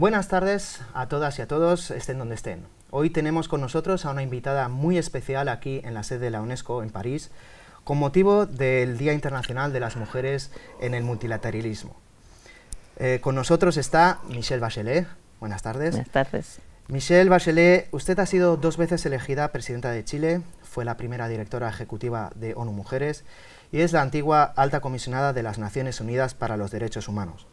Buenas tardes a todas y a todos, estén donde estén. Hoy tenemos con nosotros a una invitada muy especial aquí en la sede de la UNESCO en París, con motivo del Día Internacional de las Mujeres en el Multilateralismo. Eh, con nosotros está Michelle Bachelet. Buenas tardes. Buenas tardes. Michelle Bachelet, usted ha sido dos veces elegida presidenta de Chile, fue la primera directora ejecutiva de ONU Mujeres y es la antigua alta comisionada de las Naciones Unidas para los Derechos Humanos.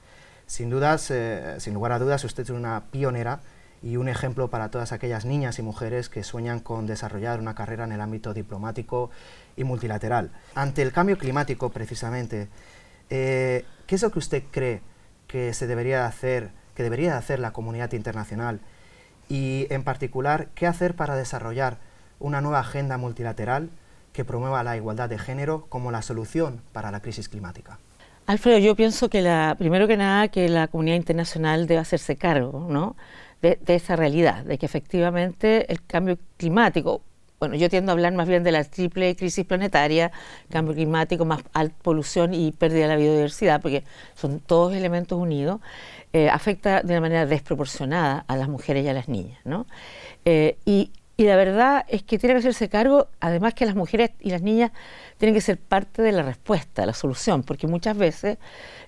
Sin, dudas, eh, sin lugar a dudas, usted es una pionera y un ejemplo para todas aquellas niñas y mujeres que sueñan con desarrollar una carrera en el ámbito diplomático y multilateral. Ante el cambio climático, precisamente, eh, ¿qué es lo que usted cree que se debería hacer, que debería hacer la comunidad internacional? Y, en particular, ¿qué hacer para desarrollar una nueva agenda multilateral que promueva la igualdad de género como la solución para la crisis climática? Alfredo, yo pienso que la, primero que nada que la comunidad internacional debe hacerse cargo de, esa realidad, de que efectivamente el cambio climático, bueno, yo tiendo a hablar más bien de la triple crisis planetaria, cambio climático, más alta polución y pérdida de la biodiversidad, porque son todos elementos unidos, eh, afecta de una manera desproporcionada a las mujeres y a las niñas. ¿no? Eh, y la verdad es que tiene que hacerse cargo, además que las mujeres y las niñas tienen que ser parte de la respuesta, de la solución, porque muchas veces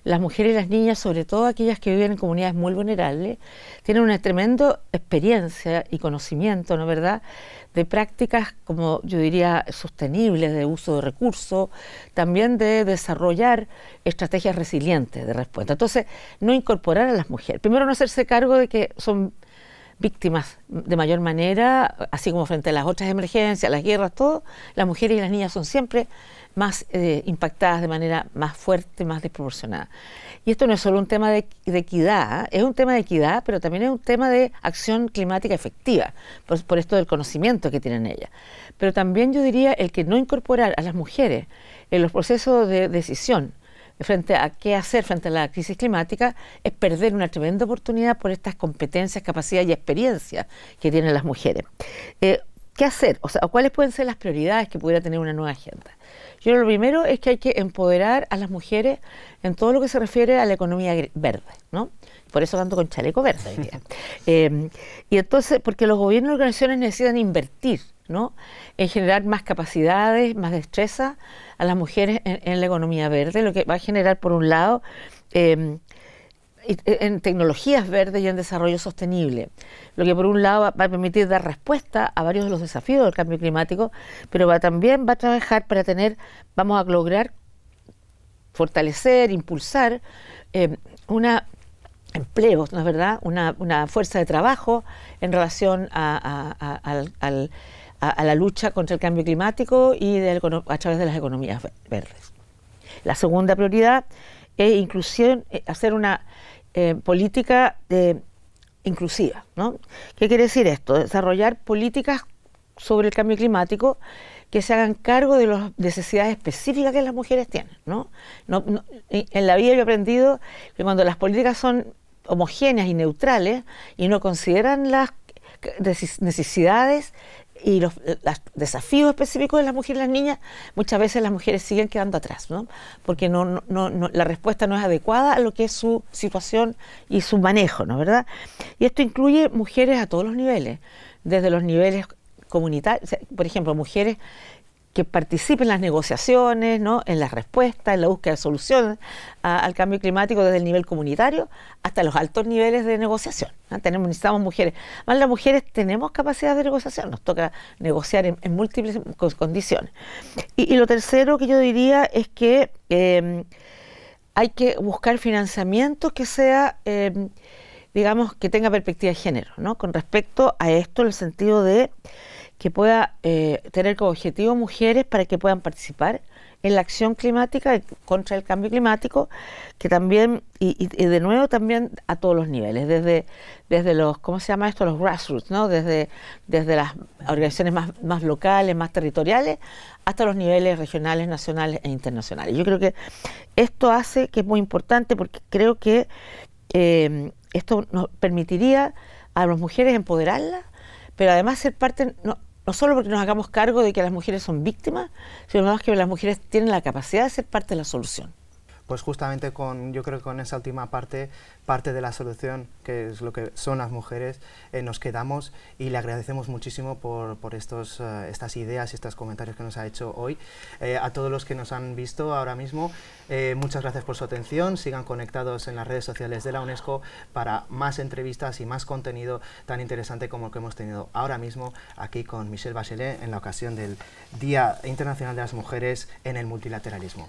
las mujeres y las niñas, sobre todo aquellas que viven en comunidades muy vulnerables, tienen una tremenda experiencia y conocimiento, ¿no verdad?, de prácticas, como yo diría, sostenibles, de uso de recursos, también de desarrollar estrategias resilientes de respuesta. Entonces, no incorporar a las mujeres. Primero, no hacerse cargo de que son víctimas de mayor manera, así como frente a las otras emergencias, las guerras, todo, las mujeres y las niñas son siempre más eh, impactadas de manera más fuerte, más desproporcionada. Y esto no es solo un tema de, equidad, ¿ah? es un tema de equidad, pero también es un tema de acción climática efectiva, por esto del conocimiento que tienen ellas. Pero también yo diría el que no incorporar a las mujeres en los procesos de decisión frente a qué hacer frente a la crisis climática es perder una tremenda oportunidad por estas competencias, capacidades y experiencias que tienen las mujeres. Eh, ¿Qué hacer? O sea, ¿cuáles pueden ser las prioridades que pudiera tener una nueva agenda? Yo lo primero es que hay que empoderar a las mujeres en todo lo que se refiere a la economía verde, ¿no? Por eso tanto con chaleco verde. Em, y entonces, porque los gobiernos y organizaciones necesitan invertir, ¿no? En generar más capacidades, más destreza a las mujeres en, la economía verde, lo que va a generar, por un lado, em, eh, en tecnologías verdes y en desarrollo sostenible, lo que por un lado va a permitir dar respuesta a varios de los desafíos del cambio climático, pero va, también va a trabajar para tener, vamos a lograr fortalecer, impulsar eh, una empleos, ¿no es verdad? Una, fuerza de trabajo en relación a, la lucha contra el cambio climático y a través de las economías verdes. La segunda prioridad es inclusión, eh, hacer una eh, política inclusiva. ¿no? ¿Qué quiere decir esto? Desarrollar políticas sobre el cambio climático que se hagan cargo de las necesidades específicas que las mujeres tienen. en la vida yo he aprendido que cuando las políticas son homogéneas y neutrales y no consideran las eh, necesidades y los, eh, desafíos específicos de las mujeres y las niñas, muchas veces las mujeres siguen quedando atrás, ¿no? Porque no, la respuesta no es adecuada a lo que es su situación y su manejo, ¿no? ¿Verdad? Y esto incluye mujeres a todos los niveles, desde los niveles comunitarios, por ejemplo, mujeres que participe en las negociaciones, ¿no? en las respuestas, en la búsqueda de soluciones al cambio climático desde el nivel comunitario hasta los altos niveles de negociación. Tenemos, necesitamos mujeres. Más las mujeres tenemos capacidad de negociación, nos toca negociar en, múltiples condiciones. Y, lo tercero que yo diría es que em, hay que buscar financiamiento que sea... Em, digamos que tenga perspectiva de género, ¿no? Con respecto a esto, en el sentido de que pueda eh, tener como objetivo mujeres para que puedan participar en la acción climática contra el cambio climático, que también, y, de nuevo también a todos los niveles, desde, desde los, ¿cómo se llama esto? Los grassroots, ¿no? Desde, desde las organizaciones más, locales, más territoriales, hasta los niveles regionales, nacionales e internacionales. Yo creo que esto hace que es muy importante porque creo que em, esto nos permitiría a las mujeres empoderarlas, pero además ser parte no solo porque nos hagamos cargo de que las mujeres son víctimas, sino más que las mujeres tienen la capacidad de ser parte de la solución pues justamente con, yo creo que con esa última parte, parte de la solución, que es lo que son las mujeres, eh, nos quedamos y le agradecemos muchísimo por, estos, eh, estas ideas y estos comentarios que nos ha hecho hoy. Eh, a todos los que nos han visto ahora mismo, muchas gracias por su atención, sigan conectados en las redes sociales de la UNESCO para más entrevistas y más contenido tan interesante como el que hemos tenido ahora mismo aquí con Michelle Bachelet en la ocasión del Día Internacional de las Mujeres en el Multilateralismo.